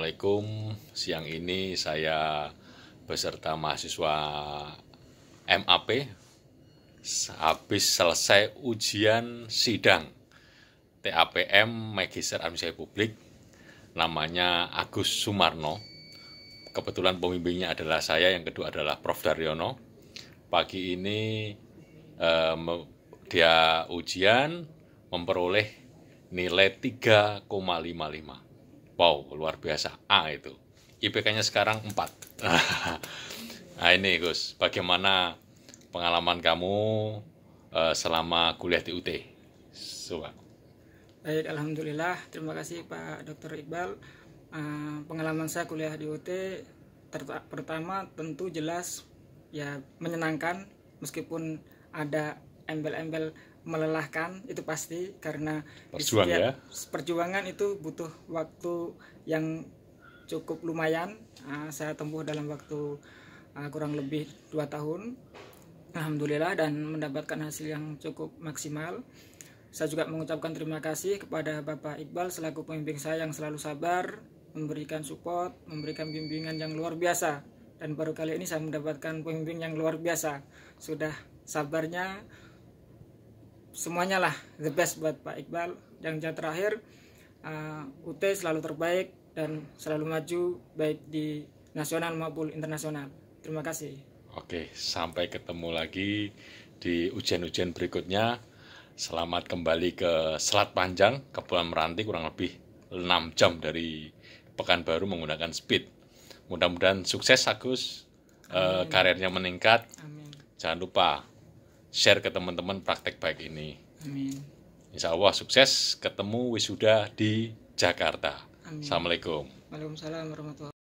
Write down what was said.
Assalamualaikum. Siang ini saya beserta mahasiswa MAP habis selesai ujian sidang TAPM Magister Administrasi Publik namanya Agus Sumarno. Kebetulan pembimbingnya adalah saya, yang kedua adalah Prof Daryono. Pagi ini eh, dia ujian memperoleh nilai 3,55 Wow, luar biasa. A itu. IPK-nya sekarang 4. nah ini Gus, bagaimana pengalaman kamu uh, selama kuliah di UT? Suha. Baik, Alhamdulillah. Terima kasih Pak Dr. Iqbal. Uh, pengalaman saya kuliah di UT pertama tentu jelas ya menyenangkan meskipun ada embel-embel melelahkan itu pasti karena Perjuang, setiap ya? perjuangan itu butuh waktu yang cukup lumayan uh, saya tempuh dalam waktu uh, kurang lebih dua tahun alhamdulillah dan mendapatkan hasil yang cukup maksimal saya juga mengucapkan terima kasih kepada Bapak Iqbal selaku pemimpin saya yang selalu sabar memberikan support memberikan bimbingan yang luar biasa dan baru kali ini saya mendapatkan pemimpin yang luar biasa sudah sabarnya semuanya lah the best buat Pak Iqbal yang terakhir uh, UT selalu terbaik dan selalu maju baik di nasional maupun internasional terima kasih oke sampai ketemu lagi di ujian-ujian berikutnya selamat kembali ke Selat Panjang Kepulauan Meranti kurang lebih 6 jam dari Pekanbaru menggunakan speed mudah-mudahan sukses Agus eh, Amin. karirnya meningkat Amin. jangan lupa share ke teman-teman praktek baik ini. Amin. Insya Allah sukses ketemu wisuda di Jakarta. Amin. Assalamualaikum. Waalaikumsalam warahmatullahi